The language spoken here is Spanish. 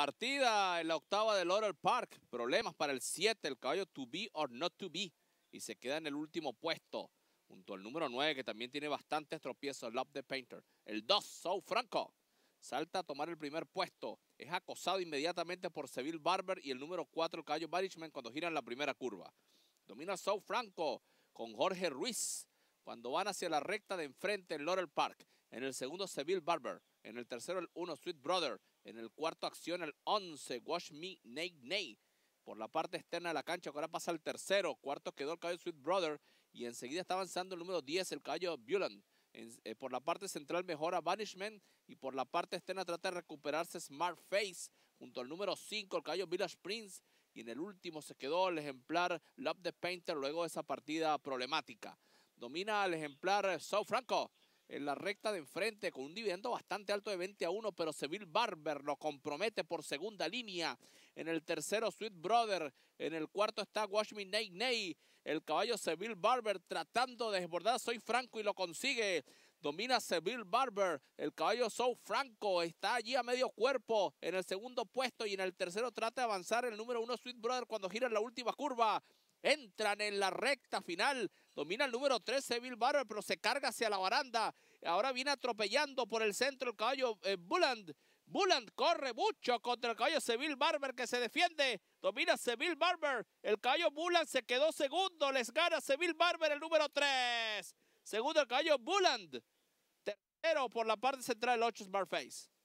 Partida en la octava del Laurel Park. Problemas para el 7, el caballo To Be or Not To Be. Y se queda en el último puesto. Junto al número 9, que también tiene bastantes tropiezos, Love the Painter. El 2, South Franco. Salta a tomar el primer puesto. Es acosado inmediatamente por Seville Barber y el número 4, el caballo Barishman, cuando giran la primera curva. Domina South Franco con Jorge Ruiz. Cuando van hacia la recta de enfrente en Laurel Park. En el segundo, Seville Barber. En el tercero, el 1, Sweet Brother. En el cuarto acción, el 11, Wash Me Nay Nate. Por la parte externa de la cancha, ahora pasa el tercero. Cuarto quedó el caballo Sweet Brother. Y enseguida está avanzando el número 10, el caballo Bulan. Eh, por la parte central mejora Banishment. Y por la parte externa trata de recuperarse Smart Face. Junto al número 5, el caballo Village Prince. Y en el último se quedó el ejemplar Love the Painter luego de esa partida problemática. Domina el ejemplar South eh, Franco en la recta de enfrente con un dividendo bastante alto de 20 a 1, pero Seville Barber lo compromete por segunda línea. En el tercero, Sweet Brother. En el cuarto está Washington Me El caballo Seville Barber tratando de desbordar Soy Franco y lo consigue. Domina Seville Barber. El caballo Soy Franco está allí a medio cuerpo en el segundo puesto y en el tercero trata de avanzar el número uno Sweet Brother cuando gira en la última curva. Entran en la recta final Domina el número 3, Seville Barber, pero se carga hacia la baranda. Ahora viene atropellando por el centro el caballo eh, Buland. Buland corre mucho contra el caballo Seville Barber que se defiende. Domina Seville Barber. El caballo Buland se quedó segundo. Les gana Seville Barber el número 3. Segundo el caballo Buland. Tercero por la parte central el 8 Face